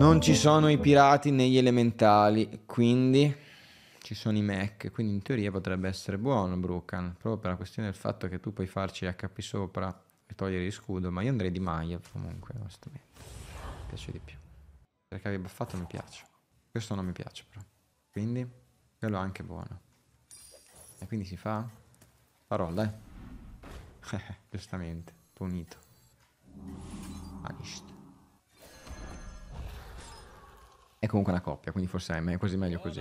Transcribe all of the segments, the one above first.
Non ci sono i pirati negli elementali, quindi ci sono i Mac, quindi in teoria potrebbe essere buono Brucan, proprio per la questione del fatto che tu puoi farci HP sopra e togliere gli scudo, ma io andrei di Maia comunque, onestamente. Mi piace di più. Perché avevi fatto mi piace. Questo non mi piace però. Quindi quello è anche buono. E quindi si fa? Parola, eh. Giustamente, punito. Anisht. È comunque una coppia, quindi forse è quasi meglio così.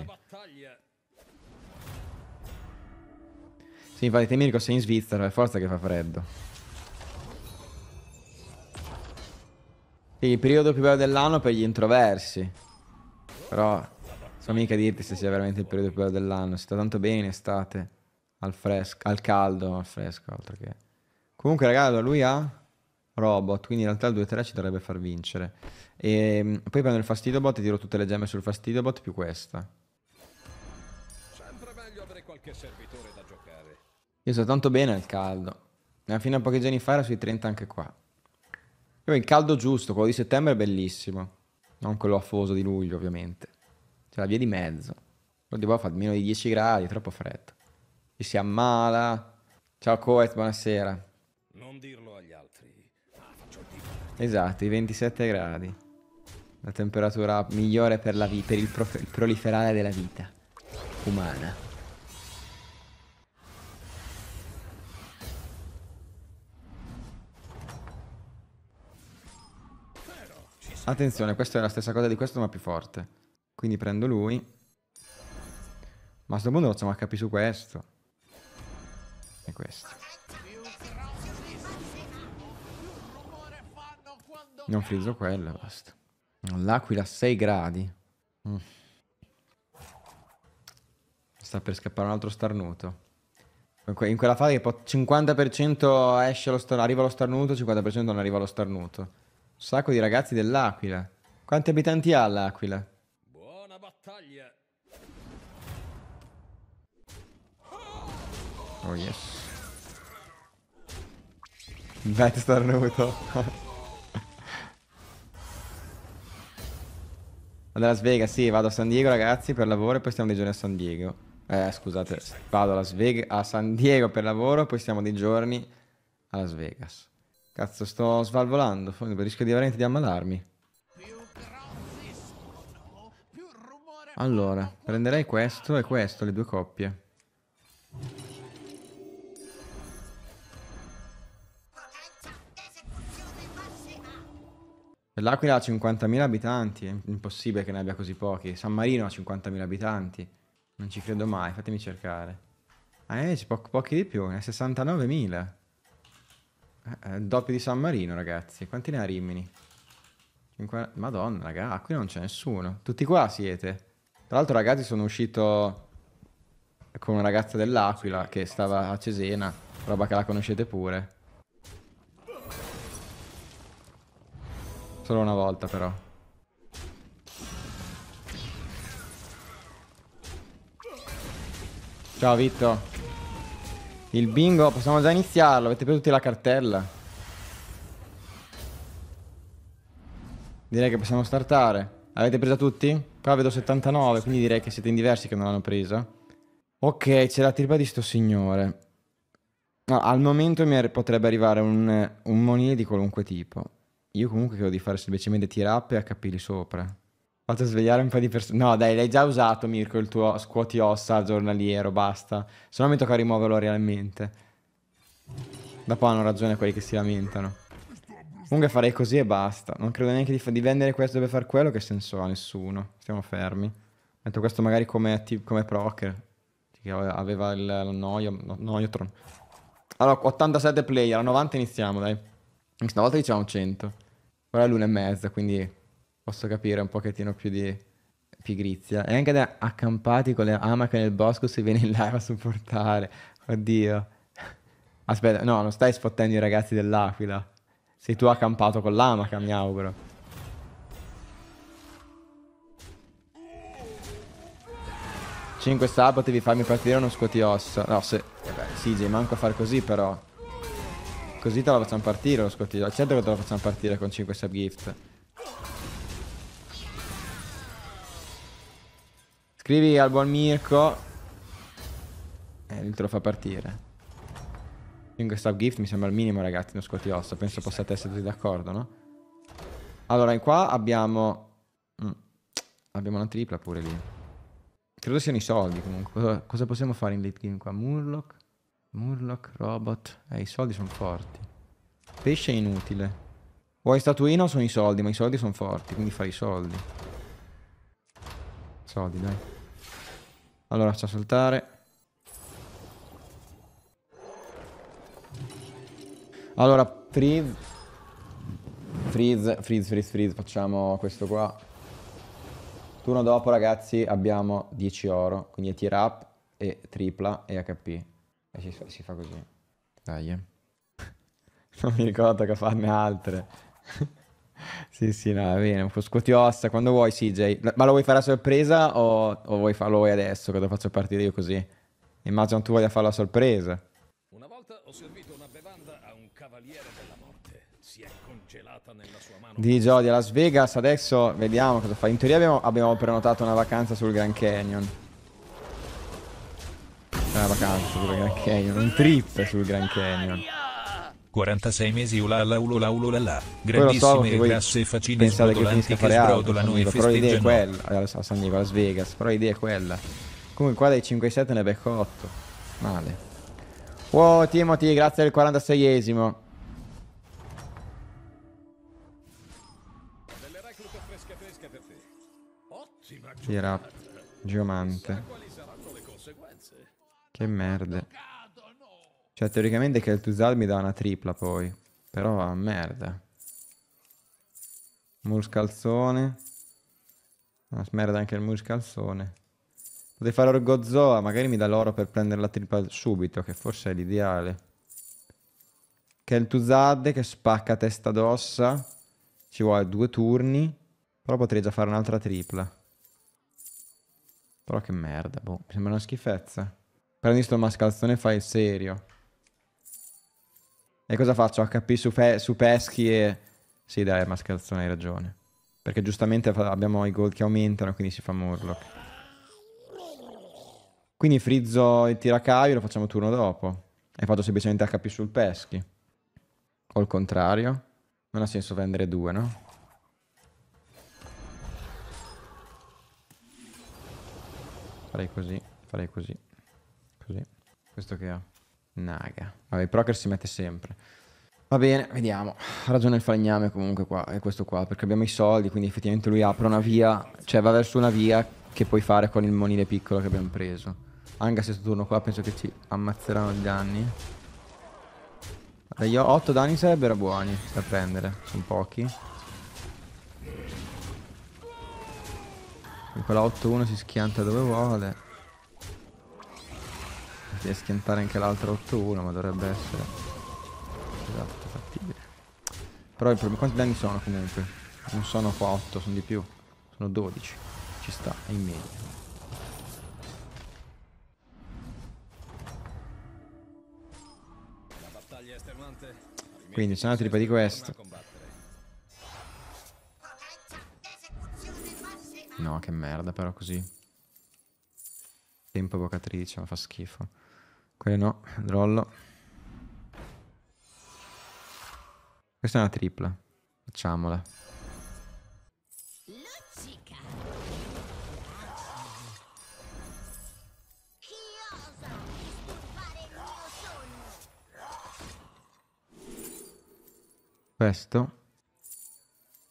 Sì, infatti te sei in Svizzera, è forza che fa freddo. Sì, il periodo più bello dell'anno per gli introversi. Però so mica dirti se sia veramente il periodo più bello dell'anno. Si sta tanto bene in estate, al fresco, al caldo, al fresco, altro che... Comunque, ragazzi, lui ha robot, quindi in realtà il 2-3 ci dovrebbe far vincere. E ehm, poi prendo il fastidobot e tiro tutte le gemme sul fastidobot più questa. Io sto tanto bene al caldo. Eh, fino a pochi giorni fa era sui 30 anche qua. Poi il caldo giusto, quello di settembre è bellissimo. Non quello affoso di luglio, ovviamente. C'è la via di mezzo. Quello di qua fa meno di 10 gradi, troppo freddo. Ci si ammala. Ciao Coet, buonasera. Non dirlo agli altri. Esatto, i 27 gradi. La temperatura migliore per, la vi per il, il proliferare della vita umana. Attenzione, questa è la stessa cosa di questo ma più forte. Quindi prendo lui. Ma a sto punto lo facciamo capire su questo. E questo. Non frizzo quella, basta. L'aquila a 6 gradi. Mm. Sta per scappare un altro starnuto. In quella fase che 50% esce lo star- arriva lo starnuto, 50% non arriva lo starnuto. Un sacco di ragazzi dell'Aquila. Quanti abitanti ha l'Aquila? Buona battaglia. Oh yes. Bad starnuto. Vado a Las Vegas, sì, vado a San Diego ragazzi per lavoro e poi stiamo di giorni a San Diego. Eh, scusate, vado a, Las Vegas, a San Diego per lavoro e poi stiamo di giorni a Las Vegas. Cazzo, sto svalvolando, rischio di veramente di ammalarmi. Allora, prenderei questo e questo, le due coppie. L'Aquila ha 50.000 abitanti, è impossibile che ne abbia così pochi. San Marino ha 50.000 abitanti, non ci credo mai, fatemi cercare. Ah, eh, eh, po pochi di più, ne ha 69.000. Eh, eh, eh doppio di San Marino, ragazzi. Quanti ne ha Rimini? 50... Madonna, ragazzi, qui non c'è nessuno. Tutti qua siete. Tra l'altro, ragazzi, sono uscito con una ragazza dell'Aquila che stava a Cesena, roba che la conoscete pure. Solo una volta però. Ciao Vitto. Il bingo, possiamo già iniziarlo, avete preso tutti la cartella. Direi che possiamo startare. Avete preso tutti? Qua vedo 79, quindi direi che siete in diversi che non l'hanno presa. Ok, c'è la tripla di sto signore. No, al momento mi potrebbe arrivare un, un monile di qualunque tipo. Io comunque credo di fare semplicemente tear up e a capelli sopra. Fatto svegliare un po' di persone. No, dai, l'hai già usato, Mirko, il tuo scuoti ossa giornaliero, basta. Se no mi tocca rimuoverlo realmente. Dopo hanno ragione quelli che si lamentano. Comunque farei così e basta. Non credo neanche di, di vendere questo dove far quello, che senso ha? Nessuno. Stiamo fermi. Metto questo magari come, come procker. Che aveva il, il noio, no, noiotron. Allora, 87 player, a 90 iniziamo, dai. Stavolta diciamo 100. Ora l'una e mezza, quindi posso capire un pochettino più di pigrizia. E anche da accampati con le amache nel bosco se vieni in live a supportare. Oddio. Aspetta, no, non stai sfottendo i ragazzi dell'Aquila. Sei tu accampato con l'amaca, mi auguro. Cinque sabati devi farmi partire uno scuotios. No, se... Vabbè, sì, manco a far così, però... Così te la facciamo partire lo scottino. Certo che te la facciamo partire con 5 subgift. Scrivi al buon Mirko. E eh, lui te lo fa partire. 5 subgift mi sembra il minimo, ragazzi, uno scotti osso. Penso possiate essere tutti d'accordo, no? Allora, in qua abbiamo... Mm. Abbiamo una tripla pure lì. Credo siano i soldi, comunque. Cosa possiamo fare in late game qua? Murloc? Murloc, robot. Eh, i soldi sono forti. Pesce è inutile. Vuoi statuino sono i soldi? Ma i soldi sono forti, quindi fai i soldi. Soldi, dai. Allora, sta a saltare. Allora, freeze. Freeze, freeze, freeze, freeze. Facciamo questo qua. Turno dopo, ragazzi, abbiamo 10 oro. Quindi è tier up e tripla e HP. E eh, si, si fa così. Dai. Eh. non mi ricordo che farne altre. sì, sì, no, va bene. Un po' scuotiossa. Quando vuoi, CJ. Ma lo vuoi fare a sorpresa o, o vuoi farlo voi adesso che lo faccio partire io così? Immagino tu voglia farlo a sorpresa. Una volta ho servito una bevanda a un cavaliere della morte. Si è congelata nella sua mano. Di Jody a Las Vegas. Adesso vediamo cosa fa. In teoria abbiamo, abbiamo prenotato una vacanza sul Grand Canyon una vacanza sul Grand Canyon, un trip sul Grand Canyon. 46 mesi ulala ulula ulala, grandissime so, grasse faccine sbrodolanti che, che sbrodolano e festeggiano. Però l'idea è quella, a San Diego, Las Vegas, però l'idea è quella. Comunque qua dai 5-7 ne becco 8, male. Wow Timothy, grazie del 46esimo. Delle Era geomante. Che merda. Cioè, teoricamente Kel'Thuzad mi dà una tripla poi. Però va a merda. Muscalzone. Ma ah, smerda anche il muscalzone. Potrei fare Orgozoa, magari mi dà l'oro per prendere la tripla subito, che forse è l'ideale. Kel'Thuzad che spacca testa d'ossa. Ci vuole due turni. Però potrei già fare un'altra tripla. Però che merda, boh. Mi sembra una schifezza. Prendi sto mascalzone e fai il serio. E cosa faccio? HP su, su peschi e... Sì dai, mascalzone hai ragione. Perché giustamente abbiamo i gol che aumentano, quindi si fa Murloc. Quindi frizzo il tiracaio e lo facciamo turno dopo. E faccio semplicemente HP sul peschi. O il contrario. Non ha senso vendere due, no? Farei così, farei così. Così. Questo che ho. Naga. Vabbè, il Procker si mette sempre. Va bene, vediamo. Ha ragione il falegname comunque qua, è questo qua, perché abbiamo i soldi, quindi effettivamente lui apre una via, cioè va verso una via che puoi fare con il monile piccolo che abbiamo preso. Anche se questo turno qua penso che ci ammazzeranno i danni. Dagli 8 danni sarebbero buoni da prendere, sono pochi. Con la 8-1 si schianta dove vuole. Devi schiantare anche l'altra 8-1, ma dovrebbe essere... Esatto, fattibile. Però problema... quanti danni sono comunque? Non sono qua 8, sono di più. Sono 12. Ci sta, è in media. Quindi sono andati di questo. No, che merda, però così. Tempo evocatrice, ma fa schifo. Quello no, drollo. Questa è una tripla. Facciamola. Questo.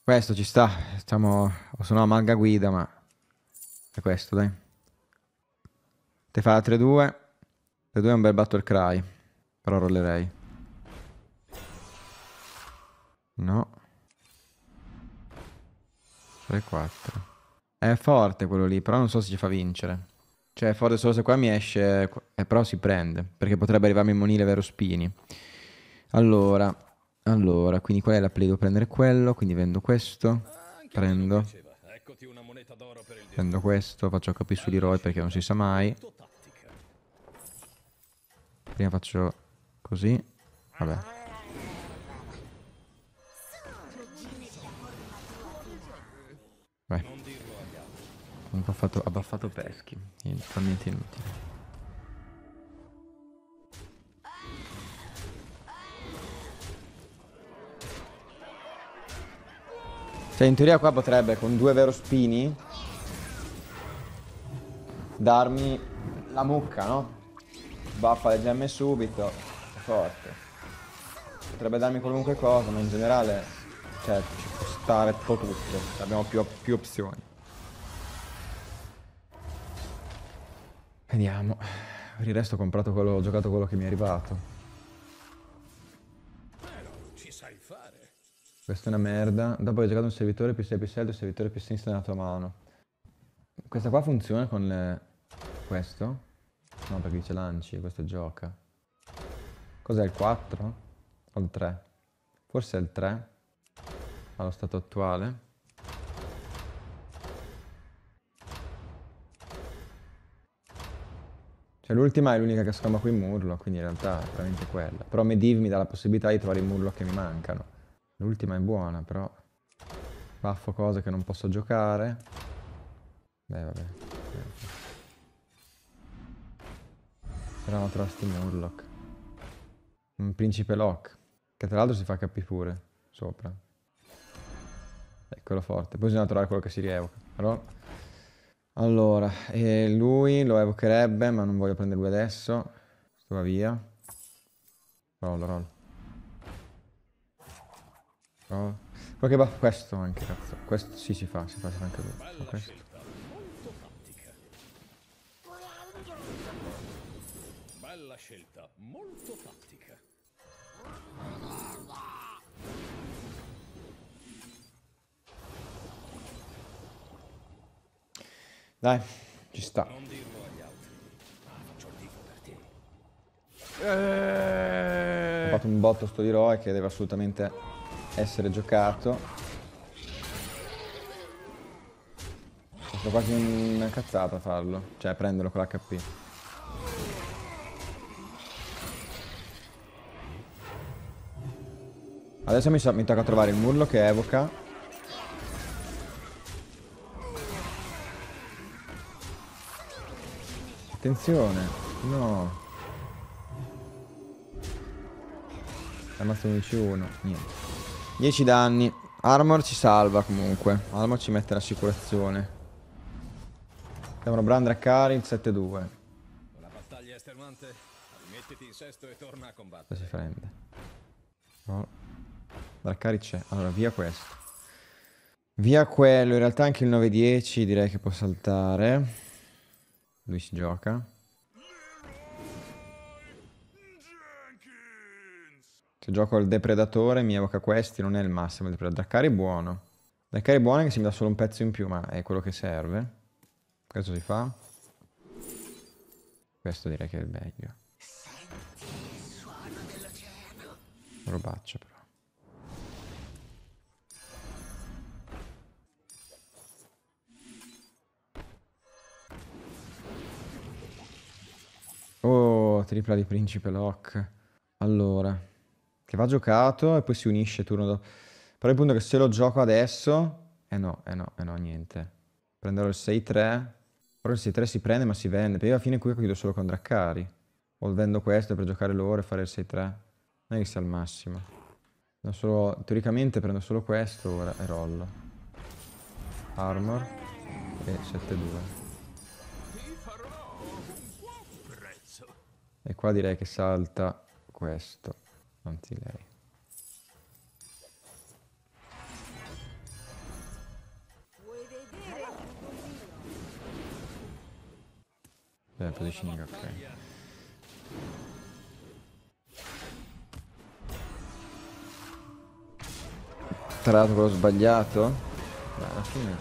Questo ci sta. Stiamo... O se no malga guida, ma... È questo, dai. Te fa la 3-2. Se due è un bel battle cry. Però rollerei. No. 3-4. È forte quello lì, però non so se ci fa vincere. Cioè è forte solo se qua mi esce... Eh, però si prende, perché potrebbe arrivarmi in monile vero spini. Allora, allora, quindi qual è la play? Devo prendere quello, quindi vendo questo. Prendo. Prendo questo, faccio capire su di Roy perché non si sa mai. Prima faccio così. Vabbè. Vai. Comunque ha fatto, ha baffato peschi. Totalmente inutile. Cioè in teoria qua potrebbe con due vero spini darmi la mucca, no? Baffa le gemme subito. È forte. Potrebbe darmi qualunque cosa, ma in generale... Cioè, ci può stare un po' tutto. Abbiamo più, più opzioni. Vediamo. Per il resto ho comprato quello, ho giocato quello che mi è arrivato. Questa è una merda. Dopo hai giocato un servitore più serpicello e un servitore più sinistra nella tua mano. Questa qua funziona con le... questo? No, perché dice lanci, questo gioca. Cos'è il 4? O il 3? Forse è il 3 allo stato attuale. Cioè l'ultima è l'unica che scomba qui in murlo, quindi in realtà è veramente quella. Però Mediv mi dà la possibilità di trovare i murlo che mi mancano. L'ultima è buona, però... Baffo cose che non posso giocare. Beh, vabbè. Erano Trusty Murloc. Un principe Locke. Che tra l'altro si fa capire pure. Sopra. Eccolo forte. Poi bisogna trovare quello che si rievoca. Però... Allora, eh, lui lo evocherebbe, ma non voglio prendere lui adesso. Questo va via. Roll, roll. Roll. Quello che va... Questo anche, cazzo. Questo sì si fa, si fa, si fa anche lui. Questo. scelta molto tattica. Dai, ci sta. Non dirlo agli altri, ma faccio il tifo per te. Eeeh... Ho fatto un botto sto di Roy che deve assolutamente essere giocato. È quasi una cazzata farlo, cioè prenderlo con l'HP. Adesso mi, so mi tocca trovare il murlo che evoca. Attenzione. No. È rimasto 11-1. Niente. 10 danni. Armor ci salva comunque. Armor ci mette l'assicurazione. Siamo Brandra Karin 7-2. La battaglia è estenuante. Rimettiti in sesto e torna a combattere. Si prende. No. Darkari c'è. Allora, via questo. Via quello. In realtà anche il 9-10 direi che può saltare. Lui si gioca. Se gioco al depredatore mi evoca questi, non è il massimo. Il depredatore è buono. Darkari è buono che se mi dà solo un pezzo in più, ma è quello che serve. Questo si fa. Questo direi che è il meglio. Robaccio però. tripla di Principe Lock. Allora, che va giocato e poi si unisce turno dopo. Però il punto è che se lo gioco adesso... Eh no, eh no, eh no, niente. Prenderò il 6-3. Però il 6-3 si prende ma si vende. Perché alla fine qui chiudo solo con Draccari. O vendo questo per giocare loro e fare il 6-3. Non è che sia al massimo. Solo... teoricamente prendo solo questo ora e rollo. Armor. E 7-2. E qua direi che salta questo, anzi lei. Beh, positioning ok. Tra l'altro quello sbagliato? Beh, alla fine...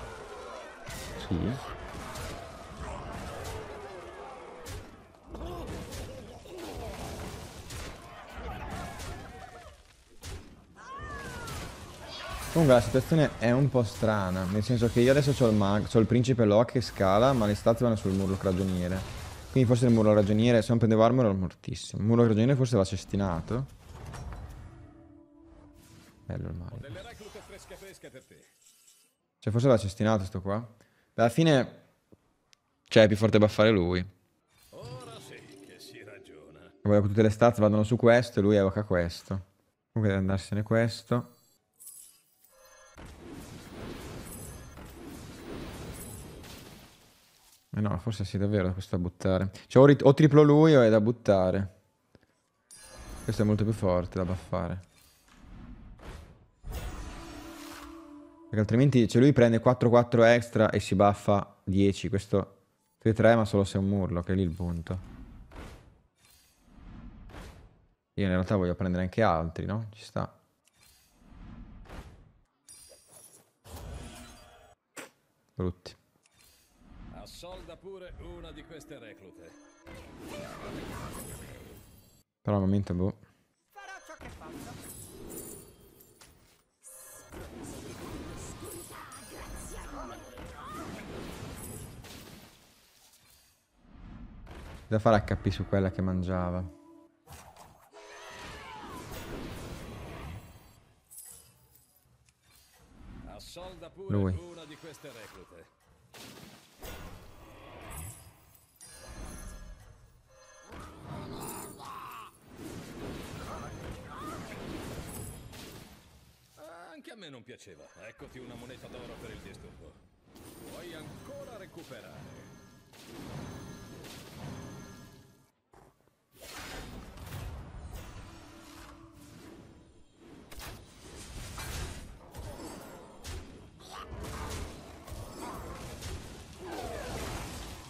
Sì. Comunque la situazione è un po' strana, nel senso che io adesso ho il, mag, ho il principe Locke che scala, ma le statue vanno sul muro ragioniere. Quindi forse il muro ragioniere, se non prendevo armor era mortissimo. Il muro ragioniere forse va cestinato. Bello il mago. Cioè forse va cestinato sto qua. Alla fine... Cioè è più forte baffare lui. Ora sì che si ragiona. Volevo tutte le stats vanno su questo e lui evoca questo. Comunque deve andarsene questo. Eh no, forse sì, davvero, questo è da buttare. Cioè, o, o triplo lui o è da buttare. Questo è molto più forte da buffare. Perché altrimenti, cioè, lui prende 4-4 extra e si buffa 10. Questo 3-3, ma solo se è un murlo, che è lì il punto. Io in realtà voglio prendere anche altri, no? Ci sta. Brutti pure una di queste reclute. Però al momento boh. Farò ciò che posso. Da fare HP su quella che mangiava. Lui. una di queste reclute.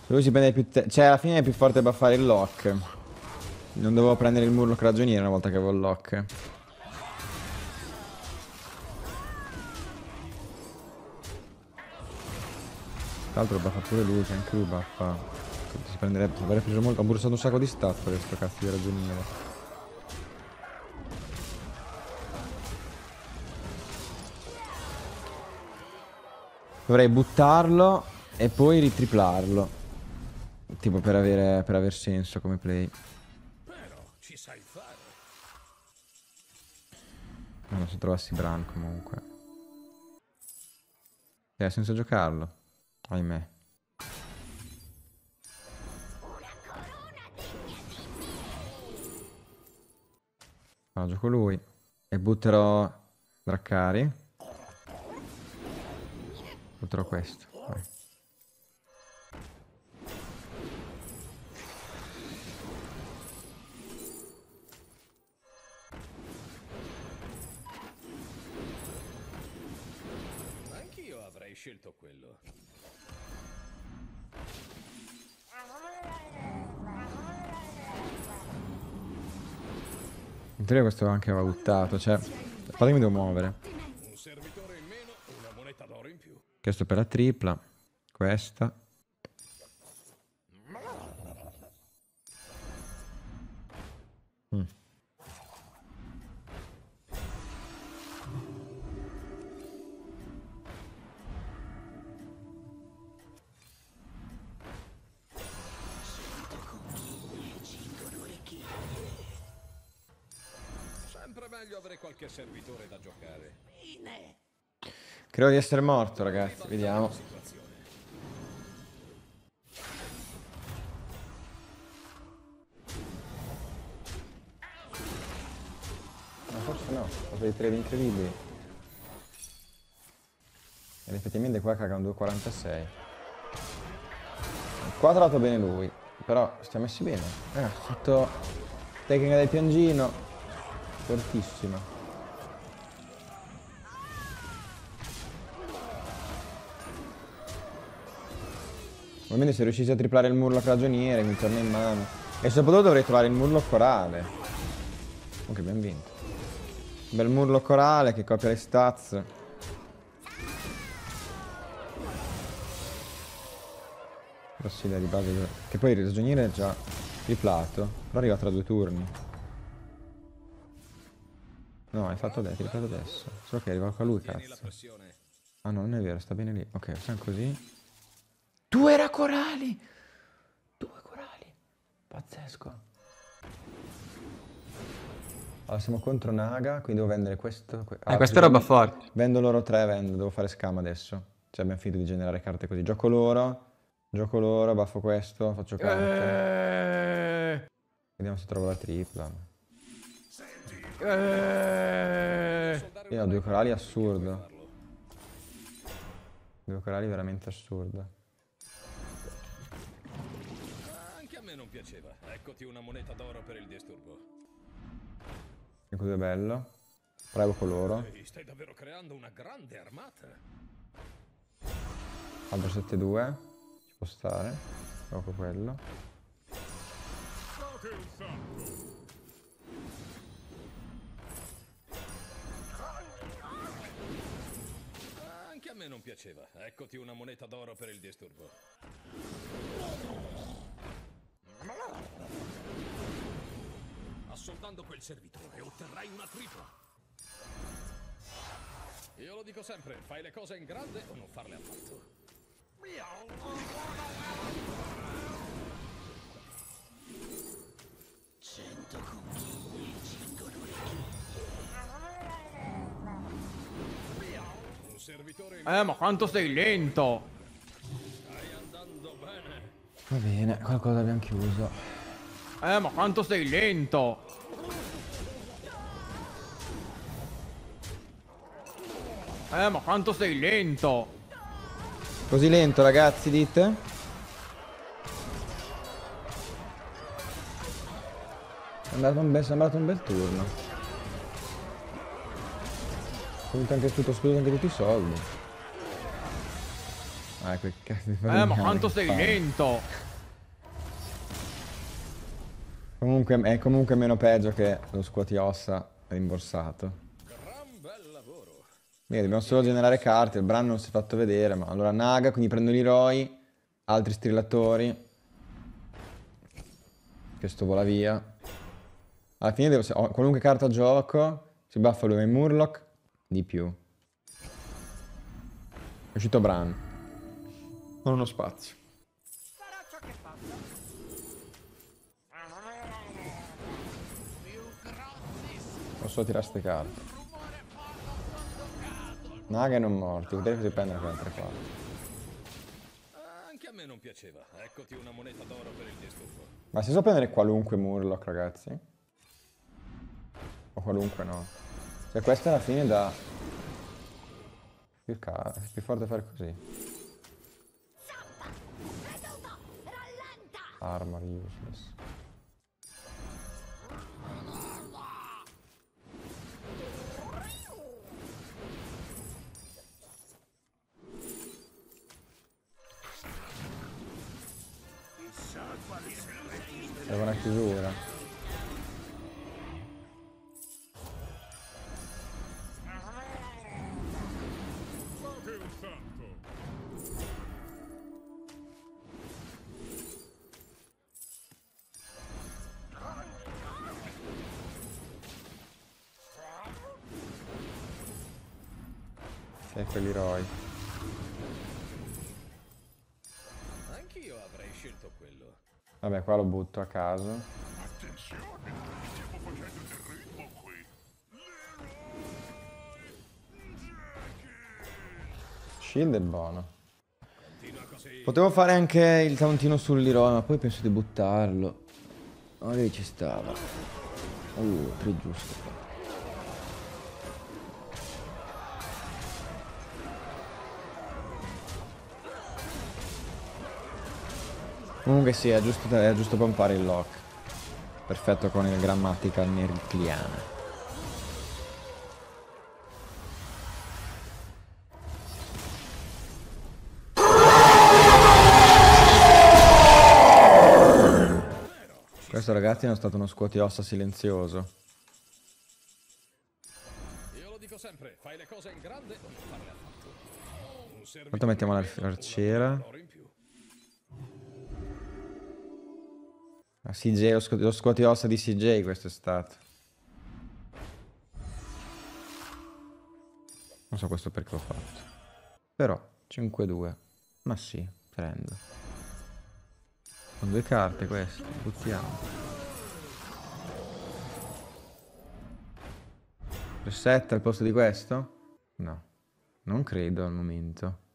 Lui si prende più te Cioè, alla fine è più forte per buffare il lock. Non dovevo prendere il murloc ragioniere una volta che avevo il lock. Tra l'altro buffa pure lui, che anche lui buffa. Si prenderebbe, si preso molto. ho bursato un sacco di staff per questo cazzo di ragioniere. Dovrei buttarlo e poi ritriplarlo. Tipo per avere per aver senso come play. Però ci sai fare. Non so trovassi Bran comunque. E ha senso giocarlo. Ahimè. Allora, gioco lui. E butterò Draccari. Butterò questo. Vai. teoria questo anche valutato, cioè... Guarda mi devo muovere. Questo per la tripla. Questa. meglio avere qualche servitore da giocare. Bene. Credo di essere morto, ragazzi. Vediamo. Ma forse no, ho dei trade incredibili. Ed effettivamente qua caga un 2,46. Qua ha trovato bene lui, però stiamo messi bene. Eh, ha fatto... tecnica del piangino. Fortissima. Almeno se riuscissi a triplare il murloc cragioniere mi torna in mano. E soprattutto dovrei trovare il murlo corale. Ok, abbiamo vinto. Bel murlo corale che copia le stats. Rossilla di base. Che poi il ragioniere è già triplato. Però arriva tra due turni. No, hai fatto adesso, hai fatto adesso. So che arriva qua lui, cazzo. Ah no, non è vero, sta bene lì. Ok, facciamo così. Due era corali! Due corali. Pazzesco. Allora, siamo contro Naga, quindi devo vendere questo. Que eh, ah, eh, questa è roba forte. Vendo loro tre, vendo, devo fare scam adesso. Cioè abbiamo finito di generare carte così. Gioco loro, gioco loro, baffo questo, faccio carte. Eeeh. Vediamo se trovo la tripla. Eeeh. Io ho due corali assurdo. Due corali veramente assurdo. Anche a me non piaceva. Eccoti una moneta d'oro per il disturbo. Che cosa è bello. Prego coloro. Ehi, stai davvero creando una grande armata. Aldo 7-2. Ci può stare. Proprio quello. Fate un salto. me non piaceva. Eccoti una moneta d'oro per il disturbo. Assoldando quel servitore otterrai una tripla. Io lo dico sempre, fai le cose in grande o non farle affatto. Eh. Eh, ma quanto sei lento! Stai andando bene. Va bene, qualcosa abbiamo chiuso. Eh, ma quanto sei lento! Eh, ma quanto sei lento! Così lento, ragazzi, dite? È andato un bel, è sembrato un bel turno comunque anche tutto scudo anche tutti i soldi. Ah, quel ecco, cazzo di Eh, ma quanto sei lento! Comunque è comunque meno peggio che lo squati ossa rimborsato. Bene, dobbiamo solo generare carte, il brand non si è fatto vedere, ma allora Naga, quindi prendo gli altri strillatori. Questo vola via. Alla fine devo... qualunque carta gioco, si buffa lui in Murloc, di più. È uscito Bran. Non ho spazio. Posso tirare queste carte. Naga non morti, vedete se prendere quelle altre carte. Anche a me non piaceva. Eccoti una moneta d'oro per il disturbo. Ma si so prendere qualunque Murloc, ragazzi? O qualunque no. Cioè questa è alla fine da... Più, caro, è più forte fare così. Armor useless. per l'eroi. Anch'io avrei scelto quello. Vabbè, qua lo butto a caso. Attenzione, stiamo facendo del ritmo qui. Shield è buono. Potevo fare anche il tauntino sull'Iroi, ma poi penso di buttarlo. Magari ci stava. Uh, tre giusto. Comunque sì, è giusto, è giusto pompare il lock. Perfetto con il grammatica nericliana. Questo ragazzi è stato uno scuotiossa silenzioso. Io lo dico sempre, fai le cose in grande non farle affatto. Intanto mettiamo l'arciera. CJ, lo, squat lo scuotiossa di CJ questo è stato. Non so questo perché l'ho fatto. Però, 5-2. Ma sì, prendo. Con due carte queste, buttiamo. Reset al posto di questo? No, non credo al momento.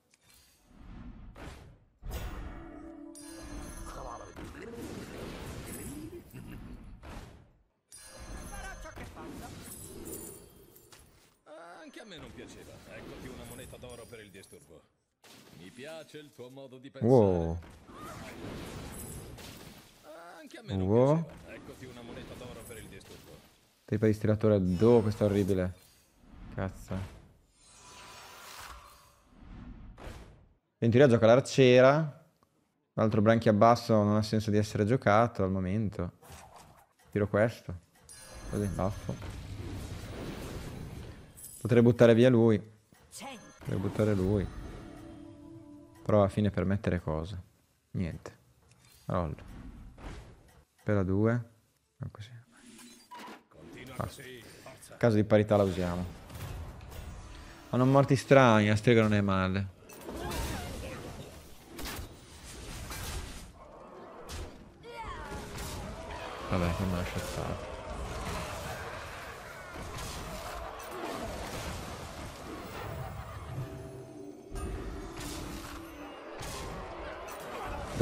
a me non piaceva. Eccoti una moneta d'oro per il disturbo. Mi piace il tuo modo di pensare. Wow. Ah, anche a me non piaceva. Eccoti una moneta d'oro per il disturbo. Tipo di stiratore do, questo è orribile. Cazzo. In teoria gioca l'arciera. L'altro branchia basso non ha senso di essere giocato al momento. Tiro questo. Così, baffo. Potrei buttare via lui. Potrei buttare lui. Però alla fine per mettere cosa? Niente. Roll. Per la 2. Ah, così. Basta. Caso di parità la usiamo. Ma non morti strani, la strega non è male. Vabbè, non come l'ha shottata.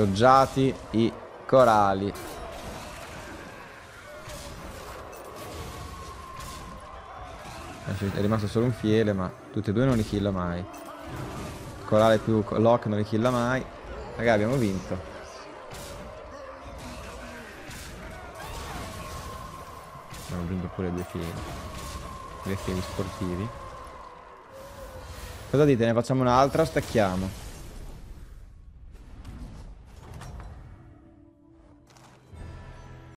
Doggiati i corali. È rimasto solo un fiele, ma tutti e due non li killa mai. Corale più Locke non li killa mai. Ragazzi abbiamo vinto. Abbiamo vinto pure due fieli. Due fieli sportivi. Cosa dite? Ne facciamo un'altra o stacchiamo?